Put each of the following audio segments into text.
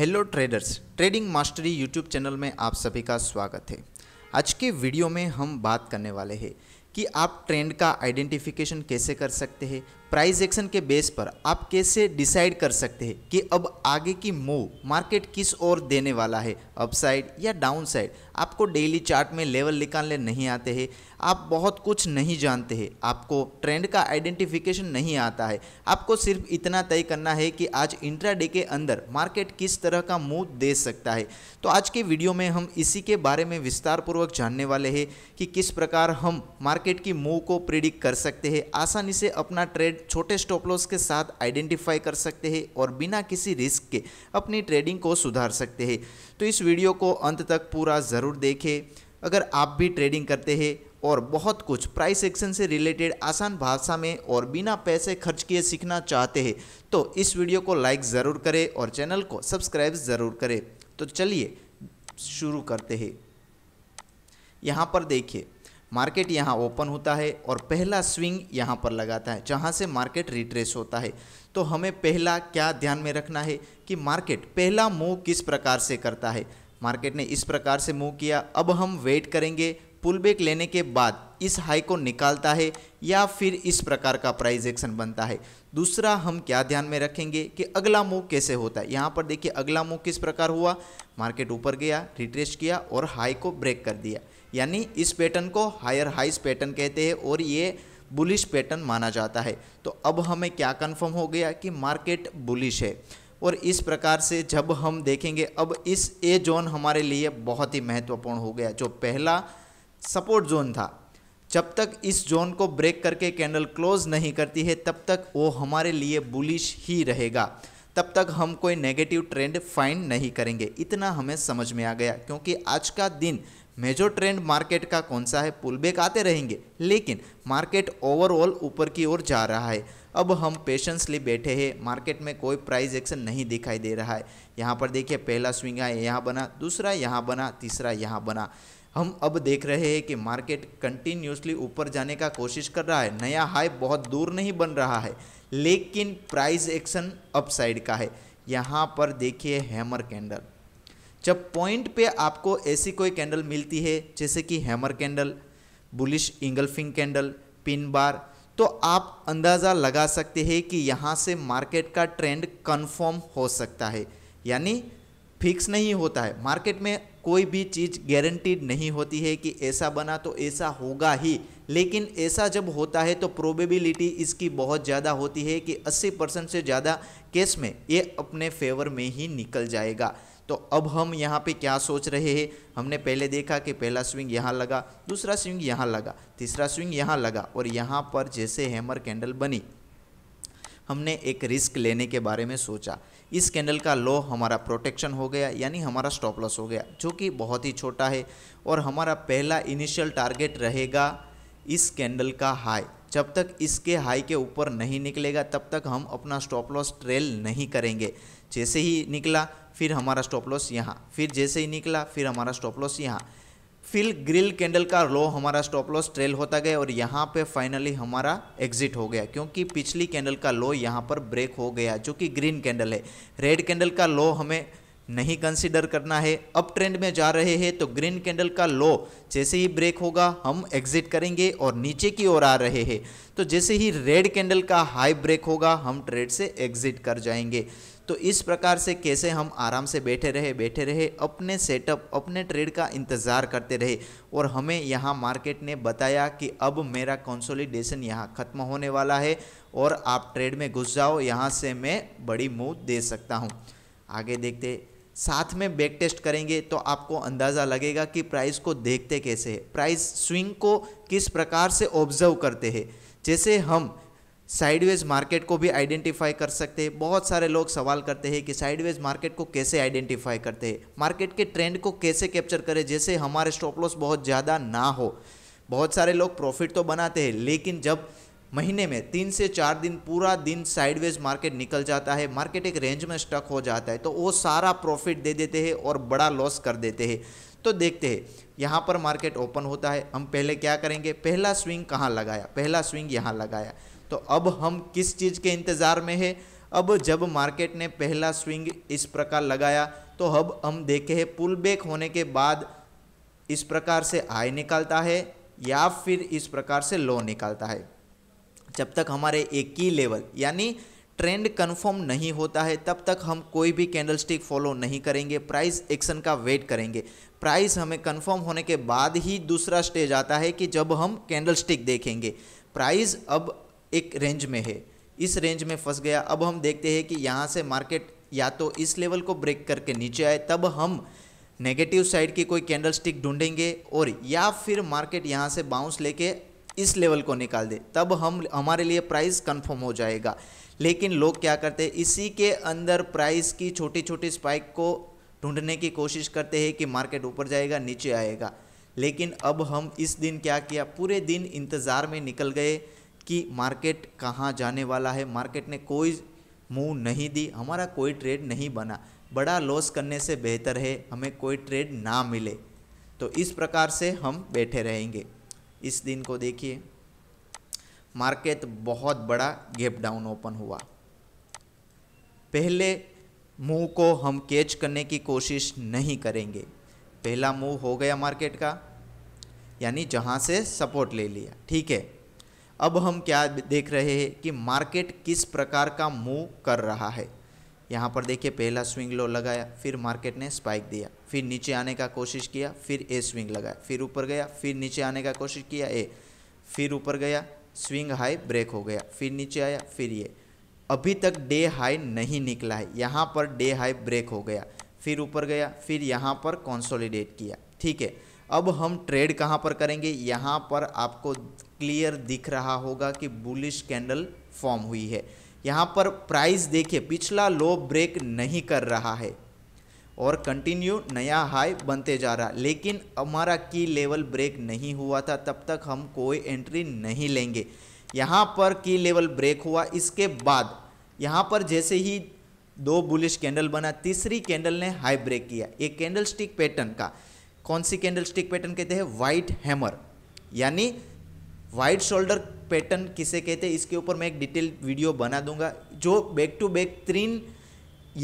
hello traders trading mastery YouTube channel में आप सभी का स्वागत है आज के वीडियो में हम बात करने वाले हैं कि आप ट्रेंड का आइडेंटिफिकेशन कैसे कर सकते हैं प्राइस एक्शन के बेस पर आप कैसे डिसाइड कर सकते हैं कि अब आगे की मूव मार्केट किस ओर देने वाला है अपसाइड या डाउन साइड आपको डेली चार्ट में लेवल निकालने नहीं आते हैं आप बहुत कुछ नहीं जानते हैं आपको ट्रेंड का आइडेंटिफिकेशन नहीं आता है आपको सिर्फ इतना तय करना है कि आज इंट्रा के अंदर मार्केट किस तरह का मूव दे सकता है तो आज के वीडियो में हम इसी के बारे में विस्तारपूर्वक जानने वाले हैं कि किस प्रकार हम मार्केट की मूव को प्रिडिक्ट कर सकते हैं आसानी से अपना ट्रेड छोटे स्टॉप लॉस के साथ आइडेंटिफाई कर सकते हैं और बिना किसी रिस्क के अपनी ट्रेडिंग को सुधार सकते हैं तो इस वीडियो को अंत तक पूरा ज़रूर देखें अगर आप भी ट्रेडिंग करते हैं और बहुत कुछ प्राइस एक्शन से रिलेटेड आसान भाषा में और बिना पैसे खर्च किए सीखना चाहते हैं तो इस वीडियो को लाइक ज़रूर करें और चैनल को सब्सक्राइब ज़रूर करें तो चलिए शुरू करते हैं यहाँ पर देखिए मार्केट यहाँ ओपन होता है और पहला स्विंग यहाँ पर लगाता है जहाँ से मार्केट रिट्रेस होता है तो हमें पहला क्या ध्यान में रखना है कि मार्केट पहला मूव किस प्रकार से करता है मार्केट ने इस प्रकार से मूव किया अब हम वेट करेंगे पुल बैक लेने के बाद इस हाई को निकालता है या फिर इस प्रकार का प्राइस एक्शन बनता है दूसरा हम क्या ध्यान में रखेंगे कि अगला मूव कैसे होता है यहाँ पर देखिए अगला मूव किस प्रकार हुआ मार्केट ऊपर गया रिट्रेस किया और हाई को ब्रेक कर दिया यानी इस पैटर्न को हायर हाइस पैटर्न कहते हैं और ये बुलिश पैटर्न माना जाता है तो अब हमें क्या कंफर्म हो गया कि मार्केट बुलिश है और इस प्रकार से जब हम देखेंगे अब इस ए जोन हमारे लिए बहुत ही महत्वपूर्ण हो गया जो पहला सपोर्ट जोन था जब तक इस जोन को ब्रेक करके कैंडल क्लोज नहीं करती है तब तक वो हमारे लिए बुलिश ही रहेगा तब तक हम कोई नेगेटिव ट्रेंड फाइंड नहीं करेंगे इतना हमें समझ में आ गया क्योंकि आज का दिन मेजर ट्रेंड मार्केट का कौन सा है पुलबैक आते रहेंगे लेकिन मार्केट ओवरऑल ऊपर की ओर जा रहा है अब हम पेशेंसली बैठे हैं मार्केट में कोई प्राइस एक्शन नहीं दिखाई दे रहा है यहाँ पर देखिए पहला स्विंग आए यहाँ बना दूसरा यहाँ बना तीसरा यहाँ बना हम अब देख रहे हैं कि मार्केट कंटिन्यूसली ऊपर जाने का कोशिश कर रहा है नया हाई बहुत दूर नहीं बन रहा है लेकिन प्राइस एक्शन अपसाइड का है यहाँ पर देखिए हैमर कैंडल जब पॉइंट पे आपको ऐसी कोई कैंडल मिलती है जैसे कि hammer candle bullish engulfing candle pin bar तो आप अंदाज़ा लगा सकते हैं कि यहाँ से मार्केट का ट्रेंड कन्फर्म हो सकता है यानी फिक्स नहीं होता है मार्केट में कोई भी चीज़ गारंटीड नहीं होती है कि ऐसा बना तो ऐसा होगा ही लेकिन ऐसा जब होता है तो प्रोबेबिलिटी इसकी बहुत ज़्यादा होती है कि 80 परसेंट से ज़्यादा केस में ये अपने फेवर में ही निकल जाएगा तो अब हम यहाँ पे क्या सोच रहे हैं हमने पहले देखा कि पहला स्विंग यहाँ लगा दूसरा स्विंग यहाँ लगा तीसरा स्विंग यहाँ लगा और यहाँ पर जैसे हैमर कैंडल बनी हमने एक रिस्क लेने के बारे में सोचा इस कैंडल का लो हमारा प्रोटेक्शन हो गया यानी हमारा स्टॉप लॉस हो गया जो कि बहुत ही छोटा है और हमारा पहला इनिशियल टारगेट रहेगा इस कैंडल का हाई जब तक इसके हाई के ऊपर नहीं निकलेगा तब तक हम अपना स्टॉप लॉस ट्रेल नहीं करेंगे जैसे ही निकला फिर हमारा स्टॉप लॉस यहाँ फिर जैसे ही निकला फिर हमारा स्टॉप लॉस यहाँ फिर ग्रिल कैंडल का लो हमारा स्टॉप लॉस ट्रेल होता गया और यहाँ पे फाइनली हमारा एग्जिट हो गया क्योंकि पिछली कैंडल का लो यहाँ पर ब्रेक हो गया जो कि ग्रीन कैंडल है रेड कैंडल का लो हमें नहीं कंसिडर करना है अप ट्रेंड में जा रहे हैं तो ग्रीन कैंडल का लो जैसे ही ब्रेक होगा हम एग्जिट करेंगे और नीचे की ओर आ रहे हैं तो जैसे ही रेड कैंडल का हाई ब्रेक होगा हम ट्रेड से एग्जिट कर जाएंगे तो इस प्रकार से कैसे हम आराम से बैठे रहे बैठे रहे अपने सेटअप अपने ट्रेड का इंतज़ार करते रहे और हमें यहाँ मार्केट ने बताया कि अब मेरा कंसोलिडेशन यहाँ ख़त्म होने वाला है और आप ट्रेड में घुस जाओ यहाँ से मैं बड़ी मूव दे सकता हूँ आगे देखते साथ में बैक टेस्ट करेंगे तो आपको अंदाज़ा लगेगा कि प्राइस को देखते कैसे है प्राइस स्विंग को किस प्रकार से ऑब्जर्व करते हैं जैसे हम साइडवेज मार्केट को भी आइडेंटिफाई कर सकते हैं बहुत सारे लोग सवाल करते हैं कि साइडवेज मार्केट को कैसे आइडेंटिफाई करते हैं मार्केट के ट्रेंड को कैसे कैप्चर करें जैसे हमारे स्टॉप लॉस बहुत ज़्यादा ना हो बहुत सारे लोग प्रॉफिट तो बनाते हैं लेकिन जब महीने में तीन से चार दिन पूरा दिन साइडवेज मार्केट निकल जाता है मार्केट एक रेंज में स्टक हो जाता है तो वो सारा प्रॉफिट दे देते हैं और बड़ा लॉस कर देते हैं तो देखते हैं यहाँ पर मार्केट ओपन होता है हम पहले क्या करेंगे पहला स्विंग कहाँ लगाया पहला स्विंग यहाँ लगाया तो अब हम किस चीज़ के इंतज़ार में है अब जब मार्केट ने पहला स्विंग इस प्रकार लगाया तो अब हम देखे हैं पुल बैक होने के बाद इस प्रकार से हाई निकालता है या फिर इस प्रकार से लो निकालता है जब तक हमारे एक ही लेवल यानी ट्रेंड कंफर्म नहीं होता है तब तक हम कोई भी कैंडलस्टिक फॉलो नहीं करेंगे प्राइस एक्शन का वेट करेंगे प्राइस हमें कंफर्म होने के बाद ही दूसरा स्टेज आता है कि जब हम कैंडलस्टिक देखेंगे प्राइस अब एक रेंज में है इस रेंज में फंस गया अब हम देखते हैं कि यहाँ से मार्केट या तो इस लेवल को ब्रेक करके नीचे आए तब हम नेगेटिव साइड की कोई कैंडल स्टिक ढूंढेंगे और या फिर मार्केट यहाँ से बाउंस लेके इस लेवल को निकाल दे तब हम हमारे लिए प्राइस कन्फर्म हो जाएगा लेकिन लोग क्या करते हैं इसी के अंदर प्राइस की छोटी छोटी स्पाइक को ढूंढने की कोशिश करते हैं कि मार्केट ऊपर जाएगा नीचे आएगा लेकिन अब हम इस दिन क्या किया पूरे दिन इंतज़ार में निकल गए कि मार्केट कहाँ जाने वाला है मार्केट ने कोई मूव नहीं दी हमारा कोई ट्रेड नहीं बना बड़ा लॉस करने से बेहतर है हमें कोई ट्रेड ना मिले तो इस प्रकार से हम बैठे रहेंगे इस दिन को देखिए मार्केट बहुत बड़ा गैप डाउन ओपन हुआ पहले मूव को हम कैच करने की कोशिश नहीं करेंगे पहला मूव हो गया मार्केट का यानी जहाँ से सपोर्ट ले लिया ठीक है अब हम क्या देख रहे हैं कि मार्केट किस प्रकार का मूव कर रहा है यहाँ पर देखिए पहला स्विंग लो लगाया फिर मार्केट ने स्पाइक दिया फिर नीचे आने का कोशिश किया फिर ए स्विंग लगाया फिर ऊपर गया फिर नीचे आने का कोशिश किया ए फिर ऊपर गया स्विंग हाई ब्रेक हो गया फिर नीचे आया फिर ये अभी तक डे हाई नहीं निकला है यहाँ पर डे हाई ब्रेक हो गया फिर ऊपर गया फिर यहाँ पर कॉन्सोलिडेट किया ठीक है अब हम ट्रेड कहाँ पर करेंगे यहाँ पर आपको क्लियर दिख रहा होगा कि बुलिश कैंडल फॉर्म हुई है यहाँ पर प्राइस देखिए पिछला लो ब्रेक नहीं कर रहा है और कंटिन्यू नया हाई बनते जा रहा लेकिन हमारा की लेवल ब्रेक नहीं हुआ था तब तक हम कोई एंट्री नहीं लेंगे यहाँ पर की लेवल ब्रेक हुआ इसके बाद यहाँ पर जैसे ही दो बुलिश कैंडल बना तीसरी कैंडल ने हाई ब्रेक किया एक कैंडल स्टिक पैटर्न का कौन सी कैंडल स्टिक पैटर्न कहते हैं वाइट हैमर यानी वाइट शोल्डर पैटर्न किसे कहते हैं इसके ऊपर मैं एक डिटेल वीडियो बना दूंगा जो बैक टू बैक तीन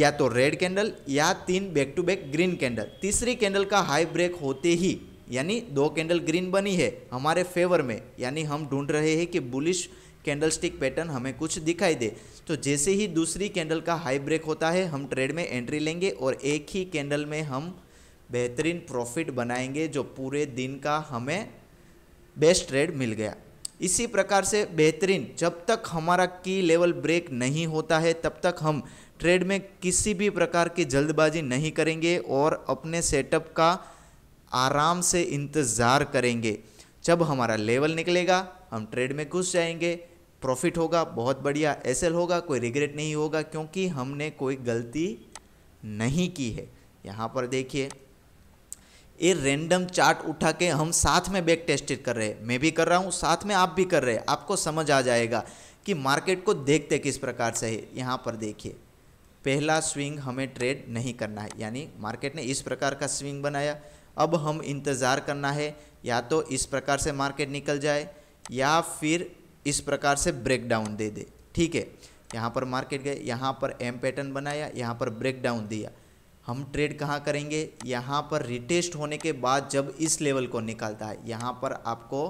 या तो रेड कैंडल या तीन back to back green candle तीसरी कैंडल का हाई ब्रेक होते ही यानी दो कैंडल ग्रीन बनी है हमारे फेवर में यानी हम ढूंढ रहे हैं कि बुलिश कैंडल स्टिक पैटर्न हमें कुछ दिखाई दे तो जैसे ही दूसरी कैंडल का हाई ब्रेक होता है हम ट्रेड में एंट्री लेंगे और एक ही कैंडल में हम बेहतरीन प्रॉफिट बनाएंगे जो पूरे दिन का हमें बेस्ट ट्रेड मिल गया इसी प्रकार से बेहतरीन जब तक हमारा की लेवल ब्रेक नहीं होता है तब तक हम ट्रेड में किसी भी प्रकार की जल्दबाजी नहीं करेंगे और अपने सेटअप का आराम से इंतज़ार करेंगे जब हमारा लेवल निकलेगा हम ट्रेड में घुस जाएंगे प्रॉफिट होगा बहुत बढ़िया एसएल होगा कोई रिग्रेट नहीं होगा क्योंकि हमने कोई गलती नहीं की है यहाँ पर देखिए ये रेंडम चार्ट उठा के हम साथ में बैक टेस्टेड कर रहे हैं मैं भी कर रहा हूँ साथ में आप भी कर रहे हैं आपको समझ आ जाएगा कि मार्केट को देखते किस प्रकार से है यहाँ पर देखिए पहला स्विंग हमें ट्रेड नहीं करना है यानी मार्केट ने इस प्रकार का स्विंग बनाया अब हम इंतज़ार करना है या तो इस प्रकार से मार्केट निकल जाए या फिर इस प्रकार से ब्रेकडाउन दे दे ठीक है यहाँ पर मार्केट गए यहाँ पर एम पैटर्न बनाया यहाँ पर ब्रेकडाउन दिया हम ट्रेड कहाँ करेंगे यहाँ पर रिटेस्ट होने के बाद जब इस लेवल को निकालता है यहाँ पर आपको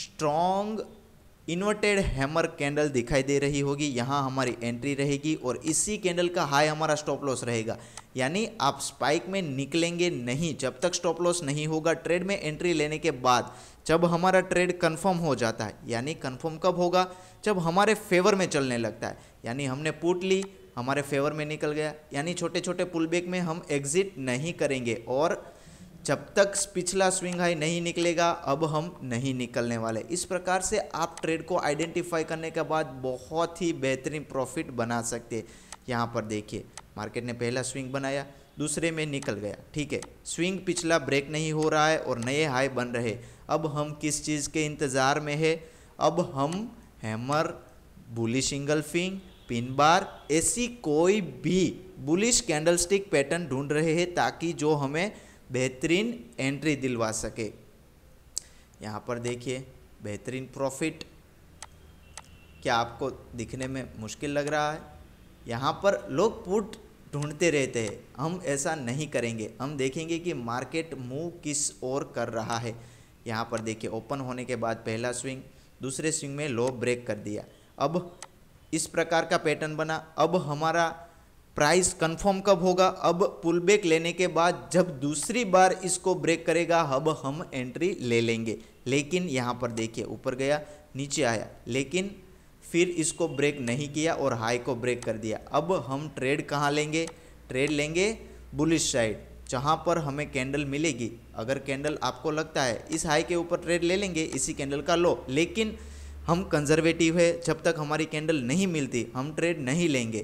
स्ट्रॉन्ग इन्वर्टेड हैमर कैंडल दिखाई दे रही होगी यहाँ हमारी एंट्री रहेगी और इसी कैंडल का हाई हमारा स्टॉप लॉस रहेगा यानी आप स्पाइक में निकलेंगे नहीं जब तक स्टॉप लॉस नहीं होगा ट्रेड में एंट्री लेने के बाद जब हमारा ट्रेड कंफर्म हो जाता है यानी कंफर्म कब होगा जब हमारे फेवर में चलने लगता है यानी हमने पुट ली हमारे फेवर में निकल गया यानी छोटे छोटे पुलबैक में हम एग्जिट नहीं करेंगे और जब तक पिछला स्विंग हाई नहीं निकलेगा अब हम नहीं निकलने वाले इस प्रकार से आप ट्रेड को आइडेंटिफाई करने के बाद बहुत ही बेहतरीन प्रॉफिट बना सकते यहाँ पर देखिए मार्केट ने पहला स्विंग बनाया दूसरे में निकल गया ठीक है स्विंग पिछला ब्रेक नहीं हो रहा है और नए हाई बन रहे अब हम किस चीज़ के इंतज़ार में है अब हम hammer bullish engulfing pin bar ऐसी कोई भी बुलिश कैंडलस्टिक पैटर्न ढूंढ रहे हैं ताकि जो हमें बेहतरीन एंट्री दिलवा सके यहाँ पर देखिए बेहतरीन प्रॉफिट क्या आपको दिखने में मुश्किल लग रहा है यहाँ पर लोग पुट ढूंढते रहते हैं हम ऐसा नहीं करेंगे हम देखेंगे कि मार्केट मूव किस ओर कर रहा है यहाँ पर देखिए ओपन होने के बाद पहला स्विंग दूसरे स्विंग में लो ब्रेक कर दिया अब इस प्रकार का पैटर्न बना अब हमारा प्राइस कंफर्म कब होगा अब पुल बैक लेने के बाद जब दूसरी बार इसको ब्रेक करेगा अब हम एंट्री ले लेंगे लेकिन यहाँ पर देखिए ऊपर गया नीचे आया लेकिन फिर इसको ब्रेक नहीं किया और हाई को ब्रेक कर दिया अब हम ट्रेड कहाँ लेंगे ट्रेड लेंगे बुलिश साइड जहाँ पर हमें कैंडल मिलेगी अगर कैंडल आपको लगता है इस हाई के ऊपर ट्रेड ले लेंगे इसी कैंडल का लो लेकिन हम कंजर्वेटिव है जब तक हमारी कैंडल नहीं मिलती हम ट्रेड नहीं लेंगे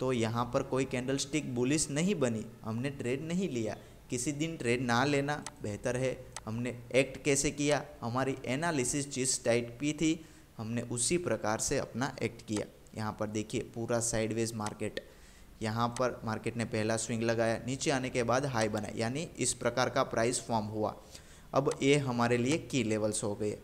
तो यहाँ पर कोई कैंडल स्टिक बुलिस नहीं बनी हमने ट्रेड नहीं लिया किसी दिन ट्रेड ना लेना बेहतर है हमने एक्ट कैसे किया हमारी एनालिसिस जिस टाइट की थी हमने उसी प्रकार से अपना एक्ट किया यहाँ पर देखिए पूरा साइडवेज मार्केट यहाँ पर मार्केट ने पहला स्विंग लगाया नीचे आने के बाद हाई बनाया यानी इस प्रकार का प्राइस फॉर्म हुआ अब ये हमारे लिए की लेवल्स हो गए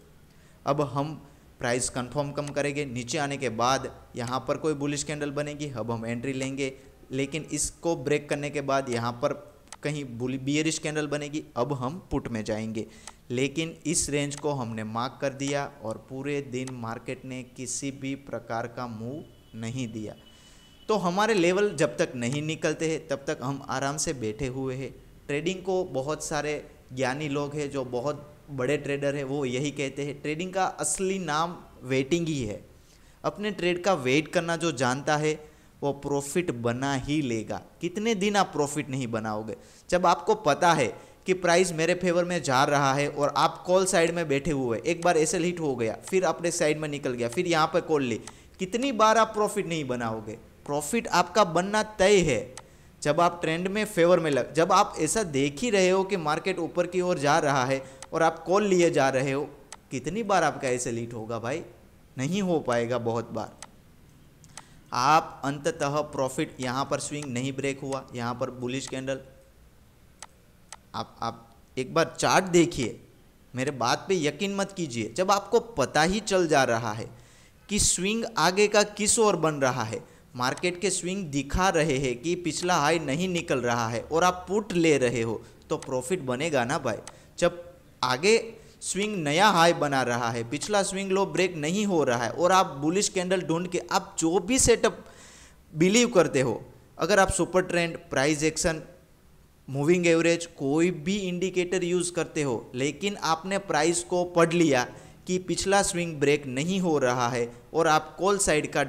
अब हम प्राइस कंफर्म कम करेंगे नीचे आने के बाद यहाँ पर कोई बुलिश कैंडल बनेगी अब हम एंट्री लेंगे लेकिन इसको ब्रेक करने के बाद यहाँ पर कहीं बियरिश कैंडल बनेगी अब हम पुट में जाएंगे लेकिन इस रेंज को हमने मार्क कर दिया और पूरे दिन मार्केट ने किसी भी प्रकार का मूव नहीं दिया तो हमारे लेवल जब तक नहीं निकलते हैं तब तक हम आराम से बैठे हुए हैं ट्रेडिंग को बहुत सारे ज्ञानी लोग हैं जो बहुत बड़े ट्रेडर हैं वो यही कहते हैं ट्रेडिंग का असली नाम वेटिंग ही है अपने ट्रेड का वेट करना जो जानता है वो प्रॉफिट बना ही लेगा कितने दिन आप प्रॉफिट नहीं बनाओगे जब आपको पता है कि प्राइस मेरे फेवर में जा रहा है और आप कॉल साइड में बैठे हुए एक बार ऐसे हिट हो गया फिर अपने साइड में निकल गया फिर यहाँ पर कॉल ली कितनी बार आप प्रॉफिट नहीं बनाओगे प्रॉफिट आपका बनना तय है जब आप ट्रेंड में फेवर में लग जब आप ऐसा देख ही रहे हो कि मार्केट ऊपर की ओर जा रहा है और आप कॉल लिए जा रहे हो कितनी बार आपका ऐसे लीट होगा भाई नहीं हो पाएगा बहुत बार आप अंततः प्रॉफिट यहाँ पर स्विंग नहीं ब्रेक हुआ यहाँ पर बुलिश कैंडल आप आप एक बार चार्ट देखिए मेरे बात पे यकीन मत कीजिए जब आपको पता ही चल जा रहा है कि स्विंग आगे का किस ओर बन रहा है मार्केट के स्विंग दिखा रहे हैं कि पिछला हाई नहीं निकल रहा है और आप पुट ले रहे हो तो प्रॉफिट बनेगा ना भाई जब आगे स्विंग नया हाई बना रहा है पिछला स्विंग लो ब्रेक नहीं हो रहा है और आप बुलिश कैंडल ढूंढ के आप जो भी सेटअप बिलीव करते हो अगर आप super trend price action moving average कोई भी इंडिकेटर यूज़ करते हो लेकिन आपने प्राइस को पढ़ लिया कि पिछला स्विंग ब्रेक नहीं हो रहा है और आप कॉल साइड का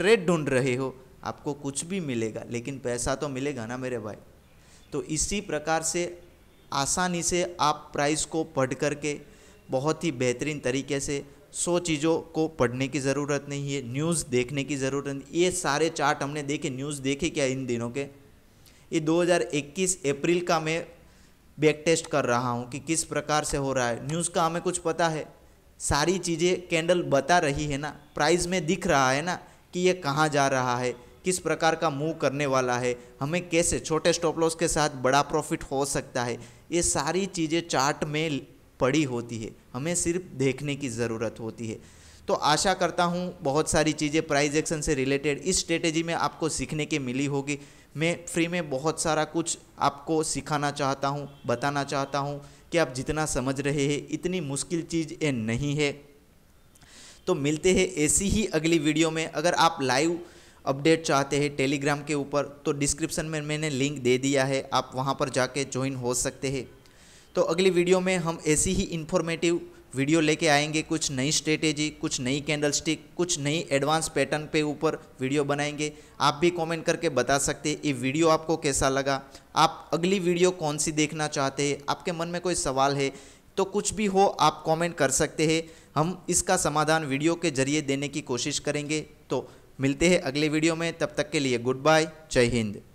ट्रेड ढूंढ रहे हो आपको कुछ भी मिलेगा लेकिन पैसा तो मिलेगा ना मेरे भाई तो इसी प्रकार से आसानी से आप प्राइस को पढ़ करके बहुत ही बेहतरीन तरीके से सौ चीज़ों को पढ़ने की ज़रूरत नहीं है न्यूज़ देखने की ज़रूरत नहीं ये सारे चार्ट हमने देखे न्यूज़ देखे क्या इन दिनों के ये 2021 अप्रैल का मैं बैक टेस्ट कर रहा हूँ कि किस प्रकार से हो रहा है न्यूज़ का हमें कुछ पता है सारी चीज़ें कैंडल बता रही है ना प्राइस में दिख रहा है ना कि ये कहाँ जा रहा है किस प्रकार का मूव करने वाला है हमें कैसे छोटे स्टॉप लॉस के साथ बड़ा प्रॉफिट हो सकता है ये सारी चीज़ें चार्ट में पड़ी होती है हमें सिर्फ देखने की ज़रूरत होती है तो आशा करता हूँ बहुत सारी चीज़ें प्राइज एक्शन से रिलेटेड इस स्ट्रेटेजी में आपको सीखने के मिली होगी मैं फ्री में बहुत सारा कुछ आपको सिखाना चाहता हूँ बताना चाहता हूँ कि आप जितना समझ रहे हैं इतनी मुश्किल चीज़ ये नहीं है तो मिलते हैं ऐसी ही अगली वीडियो में अगर आप लाइव अपडेट चाहते हैं टेलीग्राम के ऊपर तो डिस्क्रिप्शन में मैंने लिंक दे दिया है आप वहाँ पर जाके ज्वाइन हो सकते हैं तो अगली वीडियो में हम ऐसी ही इन्फॉर्मेटिव वीडियो लेके आएंगे कुछ नई स्ट्रेटेजी कुछ नई कैंडल स्टिक कुछ नई एडवांस पैटर्न पे ऊपर वीडियो बनाएंगे आप भी कमेंट करके बता सकते हैं ये वीडियो आपको कैसा लगा आप अगली वीडियो कौन सी देखना चाहते हैं आपके मन में कोई सवाल है तो कुछ भी हो आप कमेंट कर सकते हैं हम इसका समाधान वीडियो के जरिए देने की कोशिश करेंगे तो मिलते हैं अगले वीडियो में तब तक के लिए गुड बाय जय हिंद